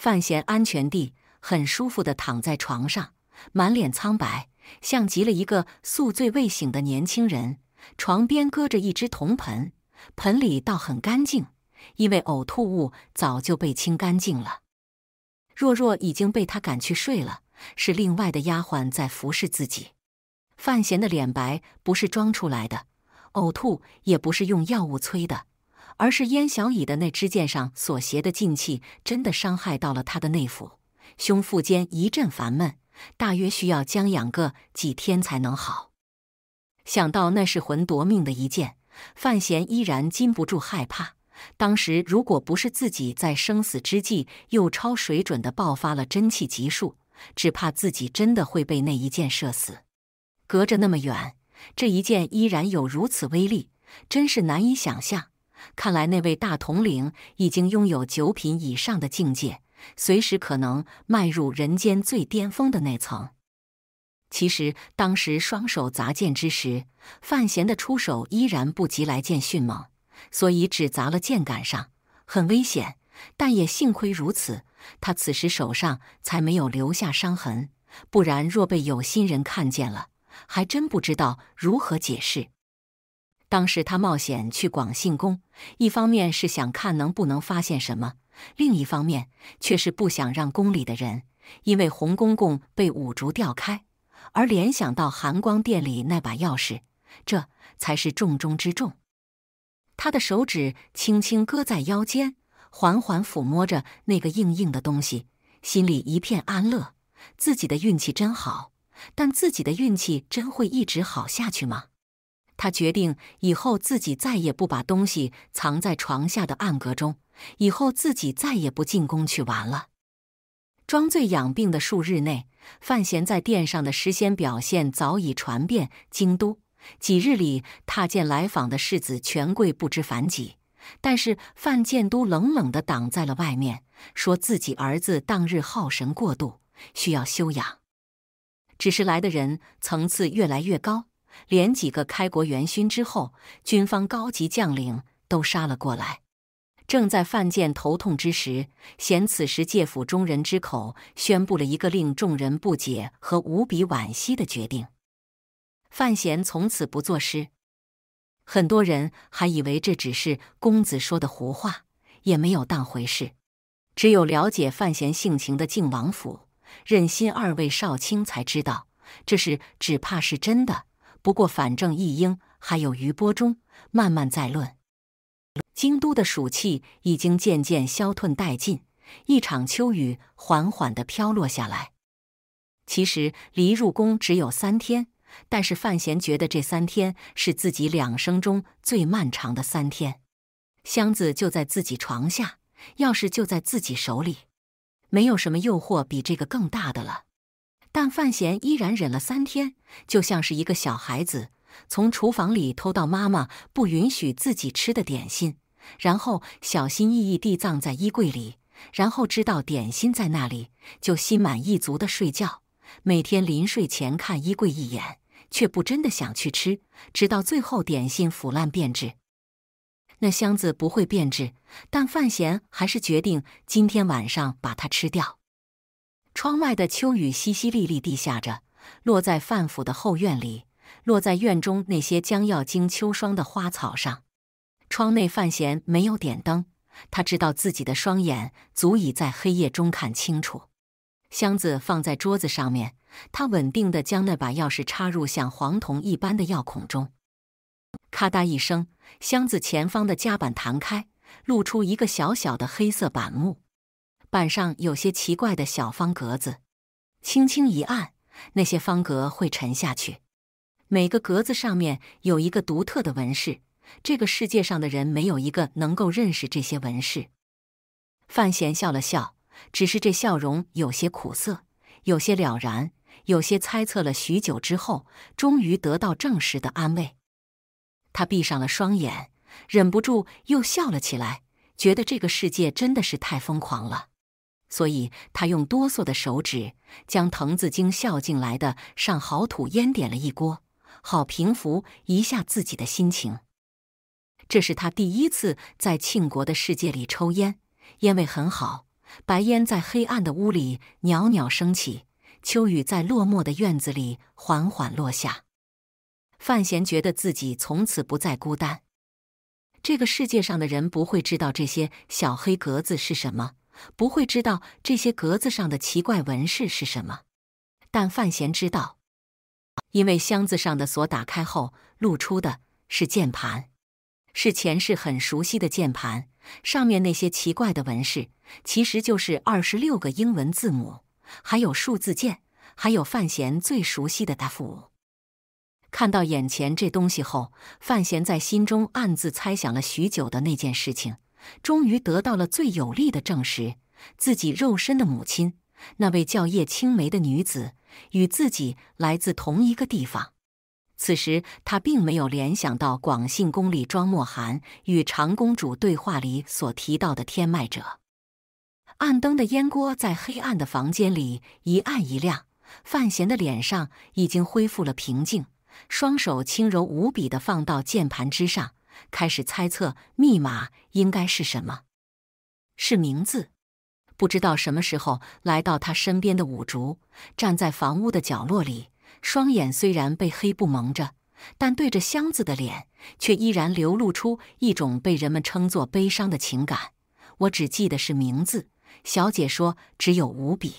范闲安全地、很舒服的躺在床上，满脸苍白，像极了一个宿醉未醒的年轻人。床边搁着一只铜盆，盆里倒很干净，因为呕吐物早就被清干净了。若若已经被他赶去睡了，是另外的丫鬟在服侍自己。范闲的脸白不是装出来的，呕吐也不是用药物催的。而是燕小乙的那支箭上所携的劲气，真的伤害到了他的内腑，胸腹间一阵烦闷，大约需要将养个几天才能好。想到那是魂夺命的一箭，范闲依然禁不住害怕。当时如果不是自己在生死之际又超水准的爆发了真气级数，只怕自己真的会被那一箭射死。隔着那么远，这一箭依然有如此威力，真是难以想象。看来那位大统领已经拥有九品以上的境界，随时可能迈入人间最巅峰的那层。其实当时双手砸剑之时，范闲的出手依然不及来剑迅猛，所以只砸了剑杆上，很危险。但也幸亏如此，他此时手上才没有留下伤痕。不然若被有心人看见了，还真不知道如何解释。当时他冒险去广信宫，一方面是想看能不能发现什么，另一方面却是不想让宫里的人因为洪公公被五竹调开而联想到寒光殿里那把钥匙，这才是重中之重。他的手指轻轻搁在腰间，缓缓抚摸着那个硬硬的东西，心里一片安乐。自己的运气真好，但自己的运气真会一直好下去吗？他决定以后自己再也不把东西藏在床下的暗格中，以后自己再也不进宫去玩了。装醉养病的数日内，范闲在殿上的诗仙表现早已传遍京都。几日里，踏见来访的世子权贵不知凡几，但是范建都冷冷的挡在了外面，说自己儿子当日耗神过度，需要休养。只是来的人层次越来越高。连几个开国元勋之后，军方高级将领都杀了过来。正在范建头痛之时，贤此时借府中人之口宣布了一个令众人不解和无比惋惜的决定：范闲从此不作诗。很多人还以为这只是公子说的胡话，也没有当回事。只有了解范闲性情的靖王府任新二位少卿才知道，这事只怕是真的。不过，反正一英还有余波中，慢慢再论。京都的暑气已经渐渐消退殆尽，一场秋雨缓缓的飘落下来。其实离入宫只有三天，但是范闲觉得这三天是自己两生中最漫长的三天。箱子就在自己床下，钥匙就在自己手里，没有什么诱惑比这个更大的了。但范闲依然忍了三天，就像是一个小孩子从厨房里偷到妈妈不允许自己吃的点心，然后小心翼翼地藏在衣柜里，然后知道点心在那里就心满意足地睡觉。每天临睡前看衣柜一眼，却不真的想去吃，直到最后点心腐烂变质。那箱子不会变质，但范闲还是决定今天晚上把它吃掉。窗外的秋雨淅淅沥沥地下着，落在范府的后院里，落在院中那些将要经秋霜的花草上。窗内，范闲没有点灯，他知道自己的双眼足以在黑夜中看清楚。箱子放在桌子上面，他稳定的将那把钥匙插入像黄铜一般的钥孔中，咔嗒一声，箱子前方的夹板弹开，露出一个小小的黑色板木。板上有些奇怪的小方格子，轻轻一按，那些方格会沉下去。每个格子上面有一个独特的纹饰，这个世界上的人没有一个能够认识这些纹饰。范闲笑了笑，只是这笑容有些苦涩，有些了然，有些猜测了许久之后终于得到证实的安慰。他闭上了双眼，忍不住又笑了起来，觉得这个世界真的是太疯狂了。所以他用哆嗦的手指将滕子京孝敬来的上好土烟点了一锅，好平复一下自己的心情。这是他第一次在庆国的世界里抽烟，烟味很好，白烟在黑暗的屋里袅袅升起，秋雨在落寞的院子里缓缓落下。范闲觉得自己从此不再孤单。这个世界上的人不会知道这些小黑格子是什么。不会知道这些格子上的奇怪纹饰是什么，但范闲知道，因为箱子上的锁打开后露出的是键盘，是前世很熟悉的键盘。上面那些奇怪的纹饰其实就是二十六个英文字母，还有数字键，还有范闲最熟悉的 F 五。看到眼前这东西后，范闲在心中暗自猜想了许久的那件事情。终于得到了最有力的证实：自己肉身的母亲，那位叫叶青眉的女子，与自己来自同一个地方。此时，他并没有联想到广信宫里庄墨涵与长公主对话里所提到的天脉者。暗灯的烟锅在黑暗的房间里一暗一亮。范闲的脸上已经恢复了平静，双手轻柔无比地放到键盘之上。开始猜测密码应该是什么？是名字？不知道什么时候来到他身边的五竹站在房屋的角落里，双眼虽然被黑布蒙着，但对着箱子的脸却依然流露出一种被人们称作悲伤的情感。我只记得是名字。小姐说只有五笔。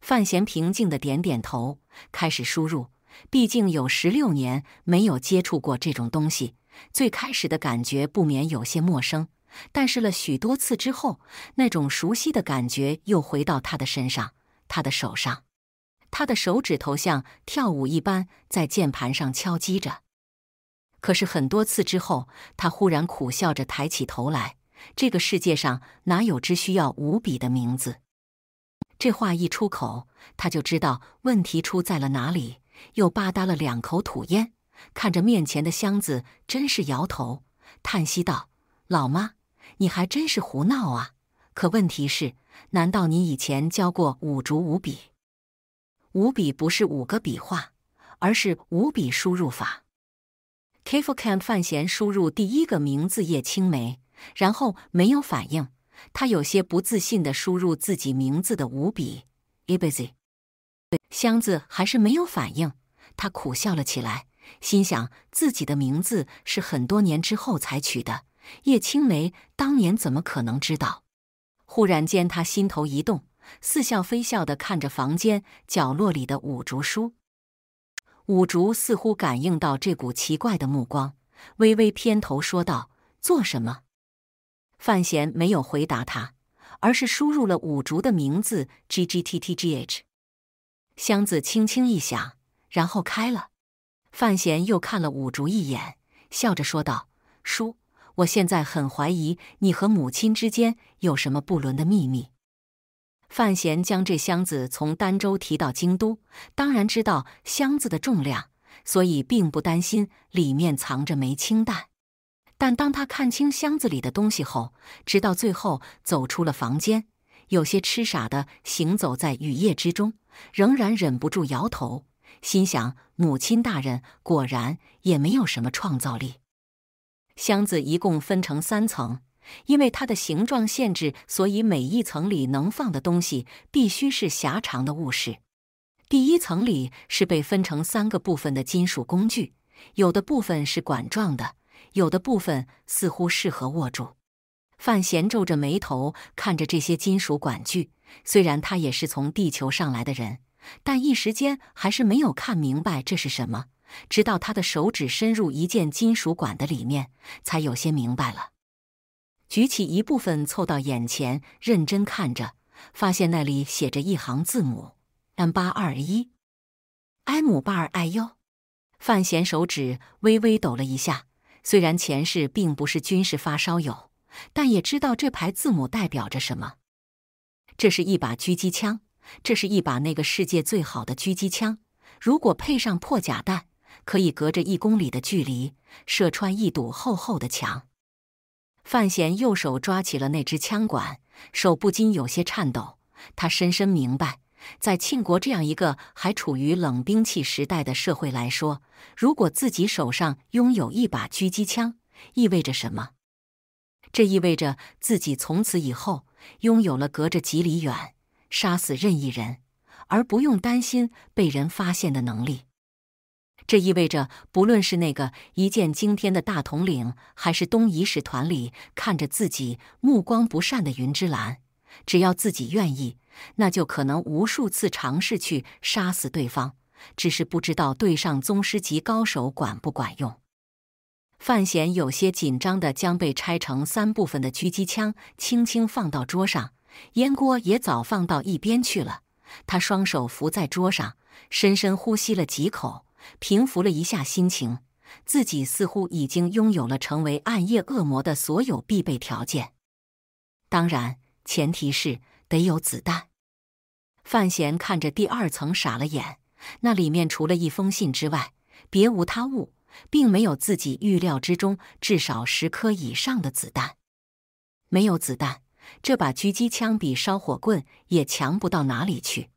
范闲平静的点点头，开始输入。毕竟有十六年没有接触过这种东西。最开始的感觉不免有些陌生，但是了许多次之后，那种熟悉的感觉又回到他的身上，他的手上，他的手指头像跳舞一般在键盘上敲击着。可是很多次之后，他忽然苦笑着抬起头来：“这个世界上哪有只需要五笔的名字？”这话一出口，他就知道问题出在了哪里，又吧嗒了两口吐烟。看着面前的箱子，真是摇头叹息道：“老妈，你还真是胡闹啊！可问题是，难道你以前教过五竹五笔？五笔不是五个笔画，而是五笔输入法。” KFC 范闲输入第一个名字叶青梅，然后没有反应。他有些不自信地输入自己名字的五笔，ibezi，箱子还是没有反应。他苦笑了起来。心想自己的名字是很多年之后才取的，叶青眉当年怎么可能知道？忽然间，他心头一动，似笑非笑的看着房间角落里的五竹书。五竹似乎感应到这股奇怪的目光，微微偏头说道：“做什么？”范闲没有回答他，而是输入了五竹的名字 ggttgh。箱子轻轻一响，然后开了。范闲又看了五竹一眼，笑着说道：“叔，我现在很怀疑你和母亲之间有什么不伦的秘密。”范闲将这箱子从儋州提到京都，当然知道箱子的重量，所以并不担心里面藏着枚氢弹。但当他看清箱子里的东西后，直到最后走出了房间，有些痴傻的行走在雨夜之中，仍然忍不住摇头。心想，母亲大人果然也没有什么创造力。箱子一共分成三层，因为它的形状限制，所以每一层里能放的东西必须是狭长的物事。第一层里是被分成三个部分的金属工具，有的部分是管状的，有的部分似乎适合握住。范闲皱着眉头看着这些金属管具，虽然他也是从地球上来的人。但一时间还是没有看明白这是什么，直到他的手指伸入一件金属管的里面，才有些明白了。举起一部分凑到眼前，认真看着，发现那里写着一行字母 M 八二一，埃姆巴尔艾尤。范闲手指微微抖了一下，虽然前世并不是军事发烧友，但也知道这排字母代表着什么。这是一把狙击枪。这是一把那个世界最好的狙击枪，如果配上破甲弹，可以隔着一公里的距离射穿一堵厚厚的墙。范闲右手抓起了那支枪管，手不禁有些颤抖。他深深明白，在庆国这样一个还处于冷兵器时代的社会来说，如果自己手上拥有一把狙击枪，意味着什么？这意味着自己从此以后拥有了隔着几里远。杀死任意人，而不用担心被人发现的能力，这意味着不论是那个一剑惊天的大统领，还是东夷使团里看着自己目光不善的云之澜，只要自己愿意，那就可能无数次尝试去杀死对方。只是不知道对上宗师级高手管不管用。范闲有些紧张的将被拆成三部分的狙击枪轻轻放到桌上。烟锅也早放到一边去了。他双手扶在桌上，深深呼吸了几口，平复了一下心情。自己似乎已经拥有了成为暗夜恶魔的所有必备条件，当然，前提是得有子弹。范闲看着第二层傻了眼，那里面除了一封信之外，别无他物，并没有自己预料之中至少十颗以上的子弹。没有子弹。这把狙击枪比烧火棍也强不到哪里去。